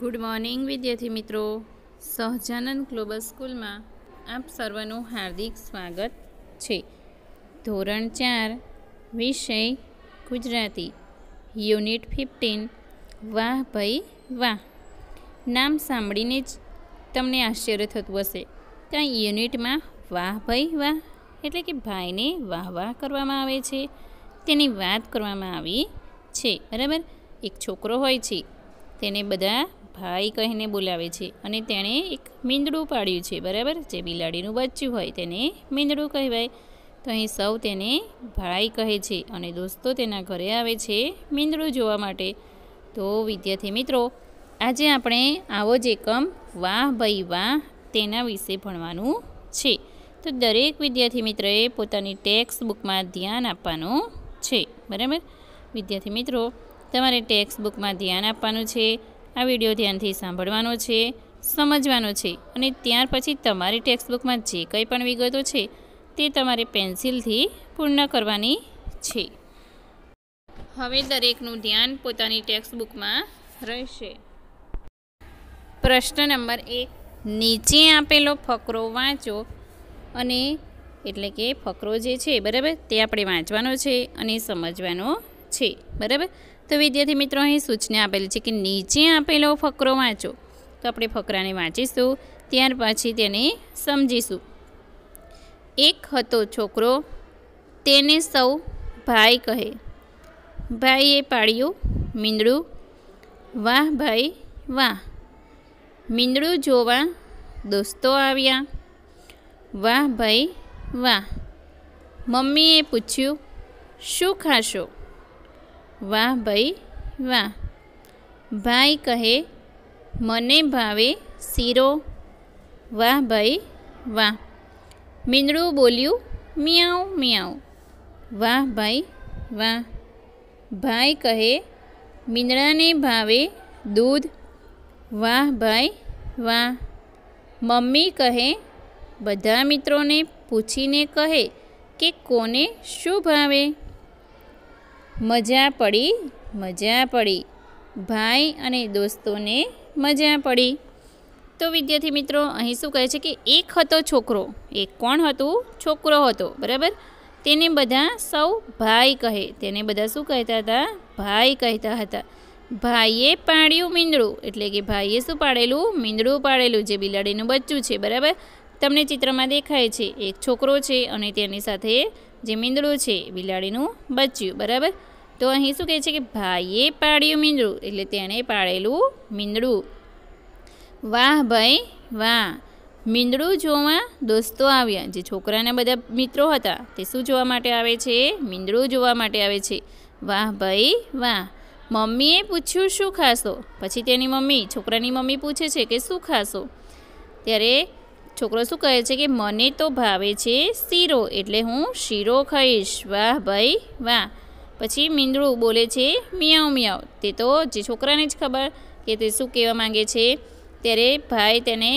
good morning વિદ્યાર્થી મિત્રો Sahajanand global સ્કૂલમાં આપ સર્વનું હાર્દિક સ્વાગત છે ધોરણ ચાર વિષય ગુજરાતી યુનિટ ફિફ્ટીન વાહ ભાઈ વાહ નામ સાંભળીને જ તમને આશ્ચર્ય થતું હશે ત્યાં યુનિટમાં વાહ ભાઈ વાહ એટલે કે ભાઈને વાહ વાહ કરવામાં આવે છે તેની વાત કરવામાં આવી છે બરાબર એક છોકરો હોય છે તેને બધા ભાઈ કહીને બોલાવે છે અને તેણે એક મીંદડું પાડ્યું છે બરાબર જે બિલાડીનું બચ્ચું હોય તેને મીંદડું કહેવાય તો અહીં સૌ તેને ભાઈ કહે છે અને દોસ્તો તેના ઘરે આવે છે મીંદડું જોવા માટે તો વિદ્યાર્થી મિત્રો આજે આપણે આવો જ એકમ વાહ ભાઈ વાહ તેના વિશે ભણવાનું છે તો દરેક વિદ્યાર્થી મિત્રએ પોતાની ટેક્સ્ટ બુકમાં ધ્યાન આપવાનું છે બરાબર વિદ્યાર્થી મિત્રો તમારે ટેક્સ્ટ બુકમાં ધ્યાન આપવાનું છે આ વિડીયો ધ્યાનથી સાંભળવાનો છે સમજવાનો છે અને ત્યાર પછી તમારી ટેક્સ્ટબુકમાં જે કંઈ પણ વિગતો છે તે તમારે પેન્સિલથી પૂર્ણ કરવાની છે હવે દરેકનું ધ્યાન પોતાની ટેક્સ્ટબુકમાં રહેશે પ્રશ્ન નંબર એક નીચે આપેલો ફકરો વાંચો અને એટલે કે ફકરો જે છે બરાબર તે આપણે વાંચવાનો છે અને સમજવાનો છે બરાબર તો વિદ્યાર્થી મિત્રો અહીં સૂચના આપેલી છે કે નીચે આપેલો ફકરો વાંચો તો આપણે ફકરાને વાંચીશું ત્યાર પછી તેને સમજીશું એક હતો છોકરો તેને સૌ ભાઈ કહે ભાઈએ પાડ્યું મીંદડું વાહ ભાઈ વાહ મીંદડું જોવા દોસ્તો આવ્યા વાહ ભાઈ વાહ મમ્મીએ પૂછ્યું શું ખાશો વાહ ભાઈ વાહ ભાઈ કહે મને ભાવે શીરો વાહ ભાઈ વાહ મીંદડું બોલ્યું મિયાઉ મિયાઉ વાહ ભાઈ વાહ ભાઈ કહે મીંદડાને ભાવે દૂધ વાહ ભાઈ વાહ મમ્મી કહે બધા મિત્રોને પૂછીને કહે કે કોને શું ભાવે મજા પડી મજા પડી ભાઈ અને દોસ્તોને મજા પડી તો વિદ્યાર્થી મિત્રો અહીં શું કહે છે કે એક હતો છોકરો એક કોણ હતું છોકરો હતો બરાબર તેને બધા સૌ ભાઈ કહે તેને બધા શું કહેતા હતા ભાઈ કહેતા હતા ભાઈએ પાડ્યું મીંદડું એટલે કે ભાઈએ શું પાડેલું મીંદડું પાડેલું જે બિલાડીનું બચ્ચું છે બરાબર તમને ચિત્રમાં દેખાય છે એક છોકરો છે અને તેની સાથે જે મીંદડું છે બિલાડીનું બચ્ચ્યું બરાબર તો અહીં શું કહે છે કે ભાઈએ પાડ્યું મીંદડું એટલે તેણે પાડેલું મીંદડું વાહ ભાઈ વાહ મીંદડું જોવા દોસ્તો આવ્યા જે છોકરાના બધા મિત્રો હતા તે શું જોવા માટે આવે છે મીંદડું જોવા માટે આવે છે વાહ ભાઈ વાહ મમ્મીએ પૂછ્યું શું ખાશો પછી તેની મમ્મી છોકરાની મમ્મી પૂછે છે કે શું ખાશો ત્યારે છોકરો શું કહે છે કે મને તો ભાવે છે શીરો એટલે હું શીરો ખાઈશ વાહ ભાઈ વાહ પછી મીંદડું બોલે છે મિયાઉ મિયાઉ તે તો જે છોકરાને જ ખબર કે તે શું કહેવા માંગે છે ત્યારે ભાઈ તેને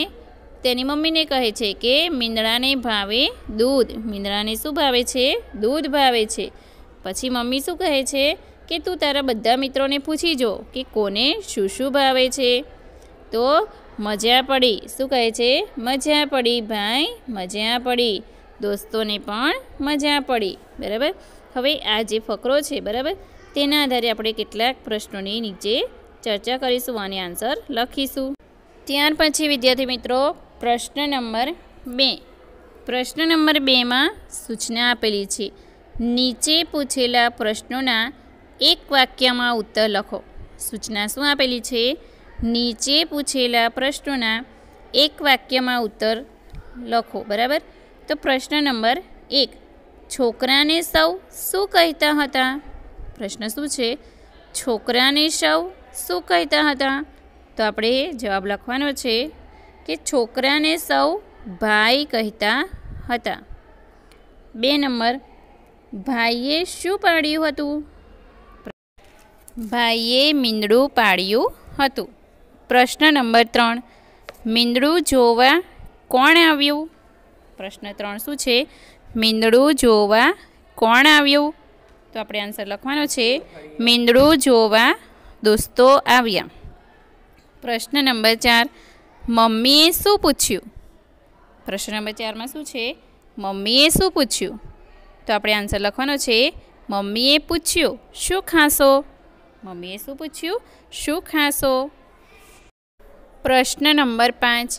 તેની મમ્મીને કહે છે કે મીંદડાને ભાવે દૂધ મીંદડાને શું ભાવે છે દૂધ ભાવે છે પછી મમ્મી શું કહે છે કે તું તારા બધા મિત્રોને પૂછી જો કે કોને શું શું ભાવે છે તો મજા પડી શું કહે છે મજા પડી ભાઈ મજા પડી દોસ્તોને પણ મજા પડી બરાબર હવે આ જે ફકરો છે બરાબર તેના આધારે આપણે કેટલાક પ્રશ્નોની નીચે ચર્ચા કરીશું અને આન્સર લખીશું ત્યાર પછી વિદ્યાર્થી મિત્રો પ્રશ્ન નંબર બે પ્રશ્ન નંબર બેમાં સૂચના આપેલી છે નીચે પૂછેલા પ્રશ્નોના એક વાક્યમાં ઉત્તર લખો સૂચના શું આપેલી છે નીચે પૂછેલા પ્રશ્નોના એક વાક્યમાં ઉત્તર લખો બરાબર તો પ્રશ્ન નંબર એક છોકરાને સૌ શું કહેતા હતા પ્રશ્ન શું છે છોકરાને સૌ શું કહેતા હતા તો આપણે જવાબ લખવાનો છે કે છોકરાને સૌ ભાઈ કહેતા હતા બે નંબર ભાઈએ શું પાડ્યું હતું ભાઈએ મીંદડું પાડ્યું હતું પ્રશ્ન નંબર ત્રણ મીંદડું જોવા કોણ આવ્યું પ્રશ્ન ત્રણ શું છે મીંદડું જોવા કોણ આવ્યું તો આપણે આન્સર લખવાનો છે મીંદડું જોવા દોસ્તો આવ્યા પ્રશ્ન નંબર ચાર મમ્મીએ શું પૂછ્યું પ્રશ્ન નંબર ચારમાં શું છે મમ્મીએ શું પૂછ્યું તો આપણે આન્સર લખવાનો છે મમ્મીએ પૂછ્યું શું ખાશો મમ્મીએ શું પૂછ્યું શું ખાશો પ્રશ્ન નંબર પાંચ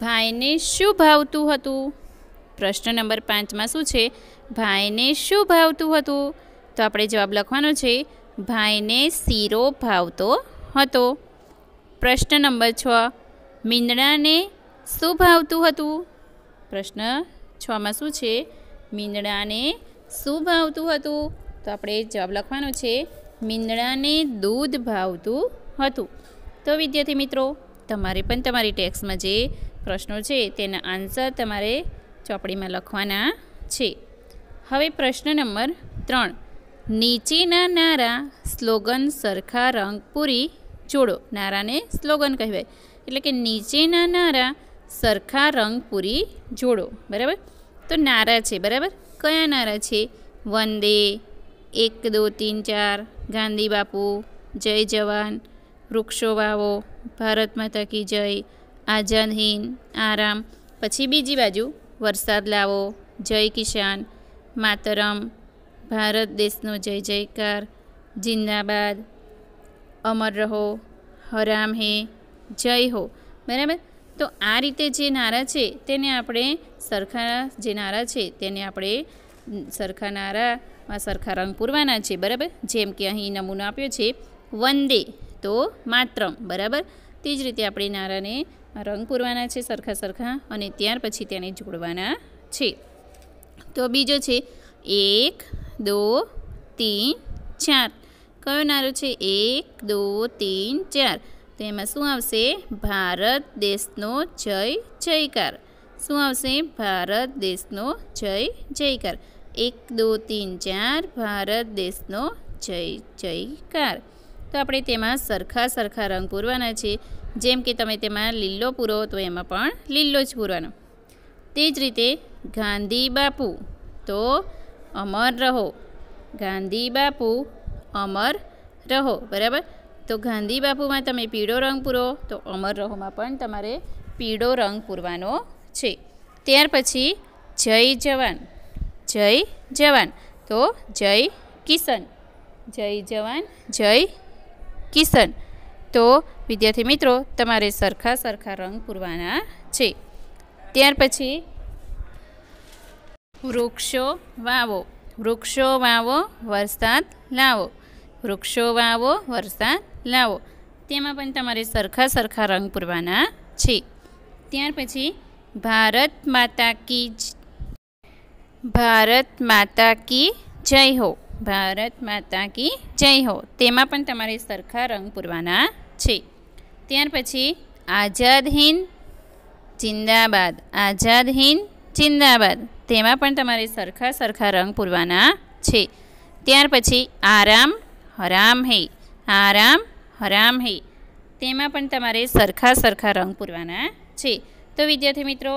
ભાઈને શું ભાવતું હતું પ્રશ્ન નંબર પાંચમાં શું છે ભાઈને શું ભાવતું હતું તો આપણે જવાબ લખવાનો છે ભાઈને શીરો ભાવતો હતો પ્રશ્ન નંબર છ મીંદડાને શું ભાવતું હતું પ્રશ્ન છમાં શું છે મીંદડાને શું ભાવતું હતું તો આપણે જવાબ લખવાનો છે મીંદડાને દૂધ ભાવતું હતું તો વિદ્યાર્થી મિત્રો તમારે પણ તમારી ટેક્સમાં જે પ્રશ્નો છે તેના આન્સર તમારે ચોપડીમાં લખવાના છે હવે પ્રશ્ન નંબર ત્રણ નીચેના નારા સ્લોગન સરખા રંગ પૂરી જોડો નારાને સ્લોગન કહેવાય એટલે કે નીચેના નારા સરખા રંગ પૂરી જોડો બરાબર તો નારા છે બરાબર કયા નારા છે વંદે એક દો તીન ચાર ગાંધી બાપુ જય જવાન વૃક્ષો વાવો ભારત માતા કી જય આઝાદ હિંદ આરામ પછી બીજી બાજુ વરસાદ લાવો જય કિસાન માતરમ ભારત દેશનો જય જયકાર જિંદાબાદ અમર રહો હરામ હે જય હો બરાબર તો આ રીતે જે નારા છે તેને આપણે સરખા જે નારા છે તેને આપણે સરખા નારામાં સરખા રંગ પૂરવાના છે બરાબર જેમ કે અહીં નમૂનો આપ્યો છે વંદે તો માત્રમ બરાબર તે જ રીતે આપણે નારાને રંગ પૂરવાના છે સરખા સરખા અને ત્યાર પછી તેને જોડવાના છે તો બીજો છે એક દો તીન ચાર કયો નારો છે એક દો તીન ચાર તો એમાં શું આવશે ભારત દેશનો જય જયકાર શું આવશે ભારત દેશનો જય જયકાર એક દો તીન ચાર ભારત દેશનો જય જયકાર તો આપણે તેમાં સરખા સરખા રંગ પૂરવાના છે જેમ કે તમે તેમાં લીલો પૂરો તો એમાં પણ લીલો જ પૂરવાનો તે જ રીતે ગાંધી બાપુ તો અમર રહો ગાંધી બાપુ અમર રહો બરાબર તો ગાંધી બાપુમાં તમે પીળો રંગ પૂરો તો અમર રહોમાં પણ તમારે પીળો રંગ પૂરવાનો છે ત્યાર પછી જય જવાન જય જવાન તો જય કિશન જય જવાન જય કિશન તો વિદ્યાર્થી મિત્રો તમારે સરખા સરખા રંગ પૂરવાના છે ત્યાર પછી વૃક્ષો વાવો વૃક્ષો વાવો વરસાદ લાવો વૃક્ષો વાવો વરસાદ લાવો તેમાં પણ તમારે સરખા સરખા રંગ પૂરવાના છે ત્યાર પછી ભારત માતા કી ભારત માતા કી જય હો ભારત માતા કી જય હો તેમાં પણ તમારે સરખા રંગ પૂરવાના છે ત્યાર પછી આઝાદ હિન્દ જિંદાબાદ આઝાદ હિંદ જિંદાબાદ તેમાં પણ તમારે સરખા સરખા રંગ પૂરવાના છે ત્યાર પછી આરામ હરામ હૈ આરામ હરામ હૈ તેમાં પણ તમારે સરખા સરખા રંગ પૂરવાના છે તો વિદ્યાર્થી મિત્રો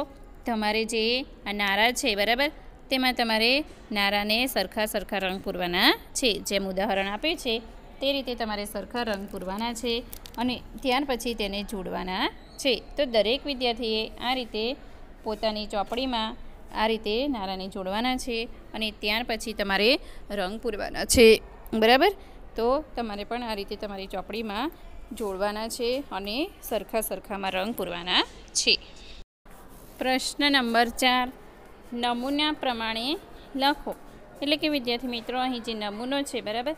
તમારે જે આ નારા છે બરાબર તેમાં તમારે નારાને સરખા સરખા રંગ પૂરવાના છે જેમ ઉદાહરણ આપે છે તે રીતે તમારે સરખા રંગ પૂરવાના છે અને ત્યાર પછી તેને જોડવાના છે તો દરેક વિદ્યાર્થીએ આ રીતે પોતાની ચોપડીમાં આ રીતે નારાને જોડવાના છે અને ત્યાર પછી તમારે રંગ પૂરવાના છે બરાબર તો તમારે પણ આ રીતે તમારી ચોપડીમાં જોડવાના છે અને સરખા સરખામાં રંગ પૂરવાના છે પ્રશ્ન નંબર ચાર નમૂના પ્રમાણે લખો એટલે કે વિદ્યાર્થી મિત્રો અહીં જે નમૂનો છે બરાબર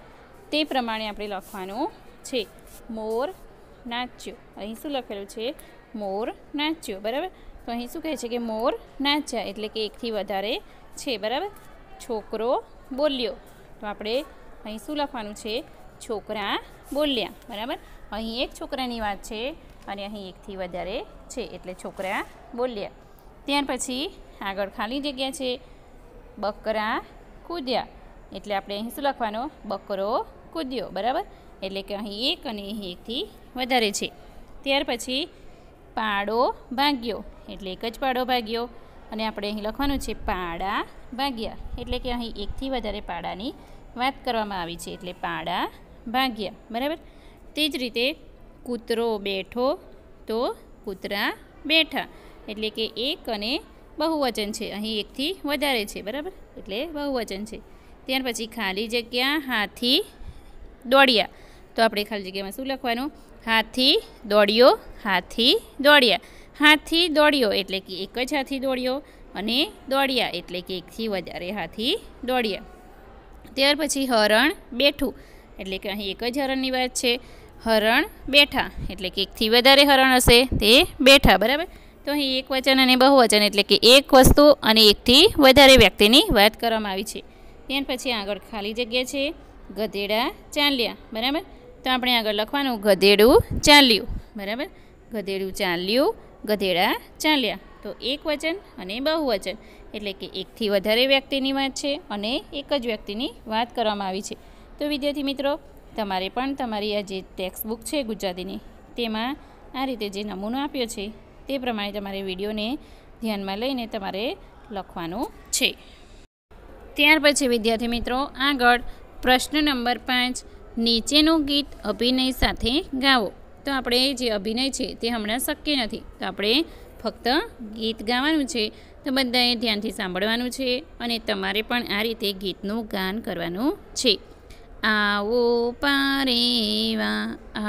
તે પ્રમાણે આપણે લખવાનું છે મોર નાચ્યો અહીં શું લખેલું છે મોર નાચ્યો બરાબર તો અહીં શું કહે છે કે મોર નાચ્યા એટલે કે એકથી વધારે છે બરાબર છોકરો બોલ્યો તો આપણે અહીં શું લખવાનું છે છોકરા બોલ્યા બરાબર અહીં એક છોકરાની વાત છે અને અહીં એકથી વધારે છે એટલે છોકરા બોલ્યા ત્યાર પછી આગળ ખાલી જગ્યા છે બકરા કૂદ્યા એટલે આપણે અહીં શું લખવાનો બકરો કૂદ્યો બરાબર એટલે કે અહીં એક અને એકથી વધારે છે ત્યાર પછી પાડો ભાગ્યો એટલે એક જ પાડો ભાગ્યો અને આપણે અહીં લખવાનું છે પાડા ભાગ્યા એટલે કે અહીં એકથી વધારે પાડાની વાત કરવામાં આવી છે એટલે પાડા ભાગ્યા બરાબર તે જ રીતે કૂતરો બેઠો તો કૂતરા બેઠા એટલે કે એક અને બહુવચન છે અહીં એકથી વધારે છે બરાબર એટલે બહુવચન છે ત્યાર પછી ખાલી જગ્યા હાથી દોડ્યા તો આપણે ખાલી જગ્યામાં શું લખવાનું હાથી દોડ્યો હાથી દોડ્યા હાથી દોડ્યો એટલે કે એક જ હાથી દોડ્યો અને દોડ્યા એટલે કે એકથી વધારે હાથી દોડ્યા ત્યાર પછી હરણ બેઠું એટલે કે અહીં એક જ હરણની વાત છે હરણ બેઠા એટલે કે એકથી વધારે હરણ હશે તે બેઠા બરાબર તો અહીં એક વચન અને બહુ વચન એટલે કે એક વસ્તુ અને એકથી વધારે વ્યક્તિની વાત કરવામાં આવી છે ત્યાર પછી આગળ ખાલી જગ્યા છે ગધેડા ચાલ્યા બરાબર તો આપણે આગળ લખવાનું ગધેડું ચાલ્યું બરાબર ગધેડું ચાલ્યું ગધેડા ચાલ્યા તો એક વચન અને બહુવચન એટલે કે એકથી વધારે વ્યક્તિની વાત છે અને એક જ વ્યક્તિની વાત કરવામાં આવી છે તો વિદ્યાર્થી મિત્રો તમારે પણ તમારી આ જે ટેક્સ્ટ બુક છે ગુજરાતીની તેમાં આ રીતે જે નમૂનો આપ્યો છે તે પ્રમાણે તમારે વિડીયોને ધ્યાનમાં લઈને તમારે લખવાનું છે ત્યાર પછી વિદ્યાર્થી મિત્રો આગળ પ્રશ્ન નંબર પાંચ નીચેનું ગીત અભિનય સાથે ગાવો તો આપણે જે અભિનય છે તે હમણાં શક્ય નથી તો આપણે ફક્ત ગીત ગાવાનું છે તો બધાએ ધ્યાનથી સાંભળવાનું છે અને તમારે પણ આ રીતે ગીતનું ગાન કરવાનું છે આવો પારેવા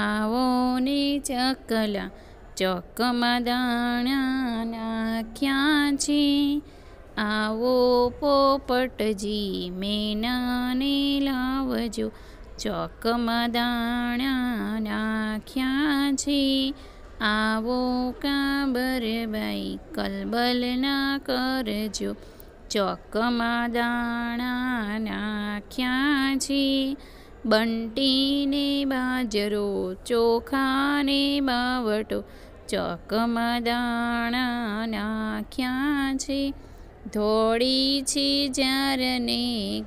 આવો ને ચકલા ચોકમાં દાણા નાખ્યા છે આવો પોપટજી મેનાને લાવજો ચોકમાં દાણા નાખ્યા છે આવો કાબરબાઈ કલબલ ના કરજો ચોકમાં દાણા નાખ્યા છે બંટીને બાજરો ચોખાને બાવટો ચોકમાં દાણા નાખ્યા છે ધોળી છે જ્યારને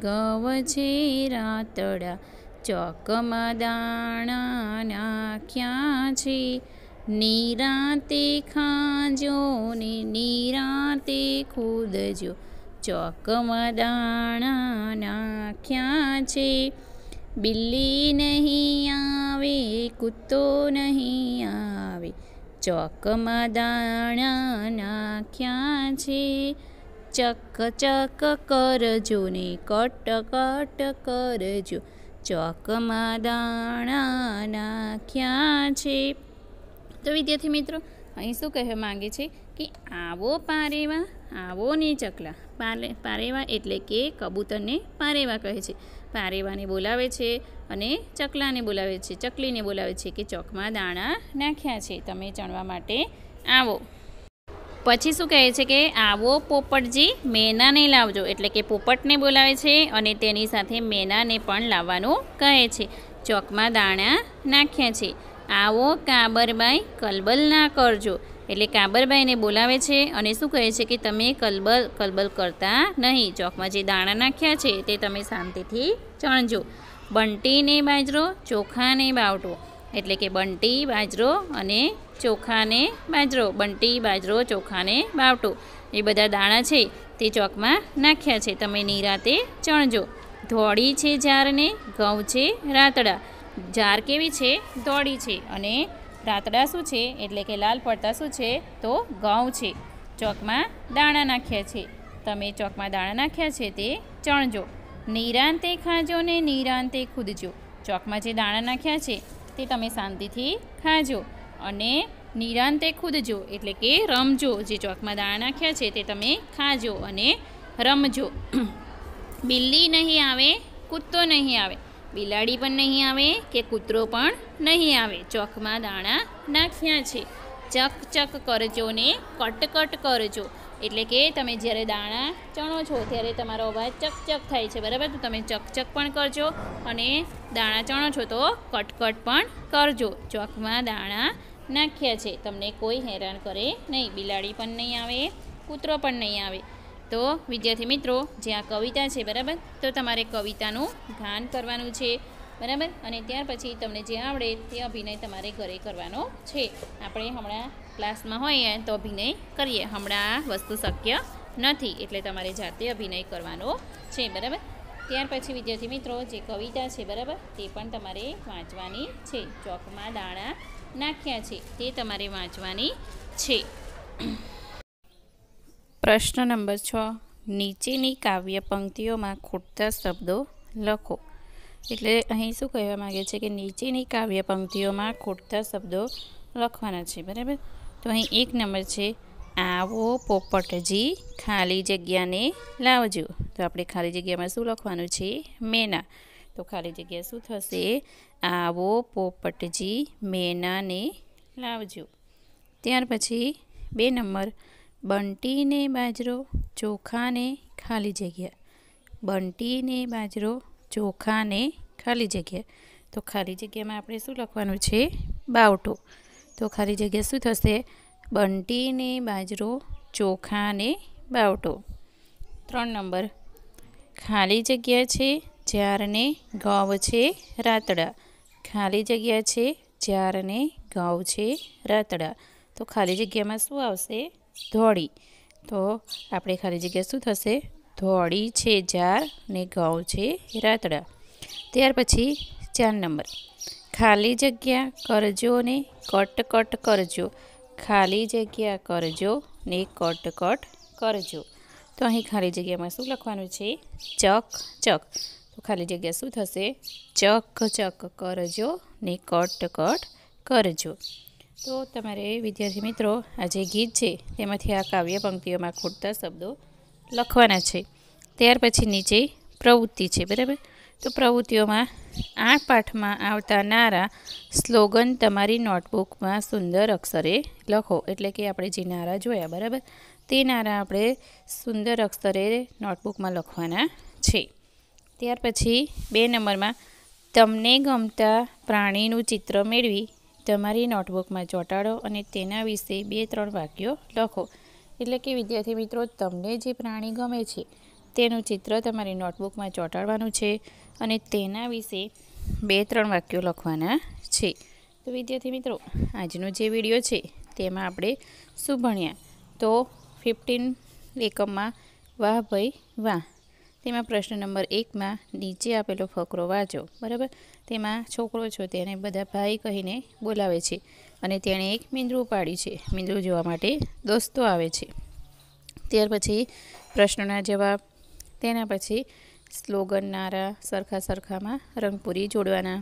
ગવ છે રાતડા ચોકમાં દાણા નાખ્યા છે નિરાતે ખાજો ને નિરાતે ખુદજો ચોકમાં દાણા નાખ્યા છે બિલ્લી નહીં આવે કૂતો નહીં આવે ચોકમાં દાણા નાખ્યા છે ચક ચક કરજો ને કટ કટ કરજો ચોકમાં દાણા નાખ્યા છે તો વિદ્યાર્થી મિત્રો અહીં શું કહેવા માગે છે કે આવો પારેવા આવો ને ચકલા પારે પારેવા એટલે કે કબૂતરને પારેવા કહે છે પારેવાને બોલાવે છે અને ચકલાને બોલાવે છે ચકલીને બોલાવે છે કે ચોકમાં દાણા નાખ્યા છે તમે ચણવા માટે આવો પછી શું કહે છે કે આવો પોપટજી મેનાને લાવજો એટલે કે પોપટને બોલાવે છે અને તેની સાથે મેનાને પણ લાવવાનું કહે છે ચોકમાં દાણા નાખ્યા છે આવો કાબરબાઈ કલબલ ના કરજો એટલે કાબરબાઈને બોલાવે છે અને શું કહે છે કે તમે કલબલ કલબલ કરતા નહીં ચોકમાં જે દાણા નાખ્યા છે તે તમે શાંતિથી ચણજો બંટીને બાજરો ચોખાને બાવટો એટલે કે બંટી બાજરો અને ચોખાને બાજરો બંટી બાજરો ચોખાને બાવટો એ બધા દાણા છે તે ચોકમાં નાખ્યા છે તમે નિરાતે ચણજો ધોળી છે જારને ઘઉં છે રાતડા ઝાર કેવી છે ધોળી છે અને રાતડા શું છે એટલે કે લાલ પડતા શું છે તો ઘઉં છે ચોકમાં દાણા નાખ્યા છે તમે ચોકમાં દાણા નાખ્યા છે તે ચણજો નિરાંતે ખાજો ને નિરાંતે ખૂદજો ચોકમાં જે દાણા નાખ્યા છે તે તમે શાંતિથી ખાજો અને નિરાંતે ખૂદજો એટલે કે રમજો જે ચોકમાં દાણા નાખ્યા છે તે તમે ખાજો અને રમજો બિલ્લી નહીં આવે કૂતો નહીં આવે બિલાડી પણ નહીં આવે કે કૂતરો પણ નહીં આવે ચોકમાં દાણા નાખ્યા છે ચક ચક કરજો ને કટકટ કરજો એટલે કે તમે જ્યારે દાણા ચણો છો ત્યારે તમારો અવાજ ચકચક થાય છે બરાબર તો તમે ચકચક પણ કરજો અને દાણા ચણો છો તો કટકટ પણ કરજો ચોકમાં દાણા નાખ્યા છે તમને કોઈ હેરાન કરે નહીં બિલાડી પણ નહીં આવે કૂતરો પણ નહીં આવે તો વિદ્યાર્થી મિત્રો જે આ કવિતા છે બરાબર તો તમારે કવિતાનું ભાન કરવાનું છે બરાબર અને ત્યાર પછી તમને જે આવડે તે અભિનય તમારે ઘરે કરવાનો છે આપણે હમણાં ક્લાસમાં હોઈએ તો અભિનય કરીએ હમણાં વસ્તુ શક્ય નથી એટલે તમારે જાતે અભિનય કરવાનો છે બરાબર ત્યાર પછી વિદ્યાર્થી મિત્રો જે કવિતા છે બરાબર તે પણ તમારે વાંચવાની છે ચોકમાં દાણા નાખ્યા છે તે તમારે વાંચવાની છે પ્રશ્ન નંબર છ નીચેની કાવ્ય પંક્તિઓમાં ખૂટતા શબ્દો લખો એટલે અહીં શું કહેવા માગે છે કે નીચેની કાવ્ય પંક્તિઓમાં ખૂટતા શબ્દો લખવાના છે બરાબર તો અહીં એક નંબર છે આવો પોપટજી ખાલી જગ્યાને લાવજો તો આપણે ખાલી જગ્યામાં શું લખવાનું છે મેના તો ખાલી જગ્યા શું થશે આવો પોપટજી મેનાને લાવજો ત્યાર પછી બે નંબર બંટીને બાજરો ચોખાને ખાલી જગ્યા બંટીને બાજરો ચોખાને ખાલી જગ્યા તો ખાલી જગ્યામાં આપણે શું લખવાનું છે બાવટો તો ખાલી જગ્યા શું થશે બંટીને બાજરો ચોખા ને બાવટો ત્રણ નંબર ખાલી જગ્યા છે જ્યારને ઘઉં છે રાતડા ખાલી જગ્યા છે જ્યારને ઘઉં છે રાતડા તો ખાલી જગ્યામાં શું આવશે ધોળી તો આપણે ખાલી જગ્યા શું થશે ધોળી છે જાર ને ઘઉં છે રાતડા ત્યાર પછી ચાર નંબર ખાલી જગ્યા કરજો ને કટકટ કરજો ખાલી જગ્યા કરજો ને કટકટ કરજો તો અહીં ખાલી જગ્યામાં શું લખવાનું છે ચક ચક તો ખાલી જગ્યા શું થશે ચક ચક કરજો ને કટકટ કરજો તો તમારે વિદ્યાર્થી મિત્રો આ જે ગીત છે તેમાંથી આ કાવ્ય પંક્તિઓમાં ખૂટતા શબ્દો લખવાના છે ત્યાર પછી નીચે પ્રવૃત્તિ છે બરાબર તો પ્રવૃત્તિઓમાં આ પાઠમાં આવતા નારા સ્લોગન તમારી નોટબુકમાં સુંદર અક્ષરે લખો એટલે કે આપણે જે નારા જોયા બરાબર તે નારા આપણે સુંદર અક્ષરે નોટબુકમાં લખવાના છે ત્યાર પછી બે નંબરમાં તમને ગમતા પ્રાણીનું ચિત્ર મેળવી તમારી નોટબુકમાં ચોંટાડો અને તેના વિશે બે ત્રણ વાક્યો લખો એટલે કે વિદ્યાર્થી મિત્રો તમને જે પ્રાણી ગમે છે તેનું ચિત્ર તમારી નોટબુકમાં ચોંટાડવાનું છે અને તેના વિશે બે ત્રણ વાક્યો લખવાના છે તો વિદ્યાર્થી મિત્રો આજનો જે વિડીયો છે તેમાં આપણે શું ભણ્યા તો ફિફ્ટીન એકમમાં વાહ ભાઈ વાહ તેમાં પ્રશ્ન નંબર એકમાં નીચે આપેલો ફકરો વાંચો બરાબર તેમાં છોકરો છો તેને બધા ભાઈ કહીને બોલાવે છે અને તેણે એક મીંદરું પાડ્યું છે મીંદરું જોવા માટે દોસ્તો આવે છે ત્યાર પછી પ્રશ્નના જવાબ તેના પછી સ્લોગન નારા સરખા સરખામાં રંગપૂરી જોડવાના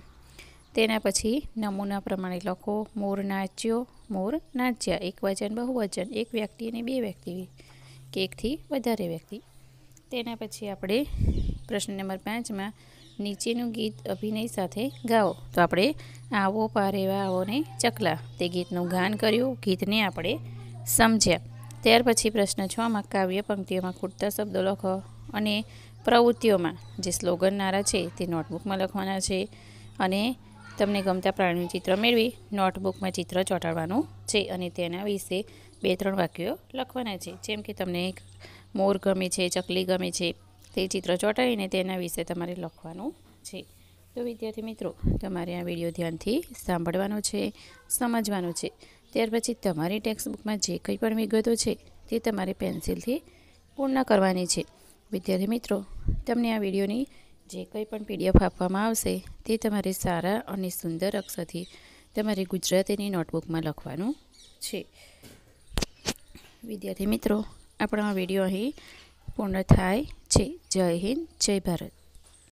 તેના પછી નમૂના પ્રમાણે લખો મોર નાચ્યો મોર નાચ્યા એક વચન બહુવચન એક વ્યક્તિ અને બે વ્યક્તિ કે એકથી વધારે વ્યક્તિ તેના પછી આપણે પ્રશ્ન નંબર પાંચમાં નીચેનું ગીત અભિનય સાથે ગાઓ તો આપણે આવો પારેવા આવોને ચકલા તે ગીતનું ગાન કર્યું ગીતને આપણે સમજ્યા ત્યાર પછી પ્રશ્ન છમાં કાવ્ય પંક્તિઓમાં ખૂટતા શબ્દો લખો અને પ્રવૃત્તિઓમાં જે સ્લોગન નારા છે તે નોટબુકમાં લખવાના છે અને તમને ગમતા પ્રાણીનું ચિત્ર મેળવી નોટબુકમાં ચિત્ર ચોંટાડવાનું છે અને તેના વિશે બે ત્રણ વાક્યો લખવાના છે જેમ કે તમને એક મોર ગમે છે ચકલી ગમે છે તે ચિત્ર ચોંટાડીને તેના વિશે તમારે લખવાનું છે તો વિદ્યાર્થી મિત્રો તમારે આ વિડીયો ધ્યાનથી સાંભળવાનો છે સમજવાનો છે ત્યાર પછી તમારી ટેક્સ્ટબુકમાં જે કંઈ પણ વિગતો છે તે તમારે પેન્સિલથી પૂર્ણ કરવાની છે વિદ્યાર્થી મિત્રો તમને આ વિડીયોની જે કંઈ પણ પીડીએફ આપવામાં આવશે તે તમારે સારા અને સુંદર અક્ષરથી તમારે ગુજરાતીની નોટબુકમાં લખવાનું છે વિદ્યાર્થી મિત્રો આપણો આ વિડીયો અહીં પૂર્ણ થાય છે જય હિન્દ જય ભારત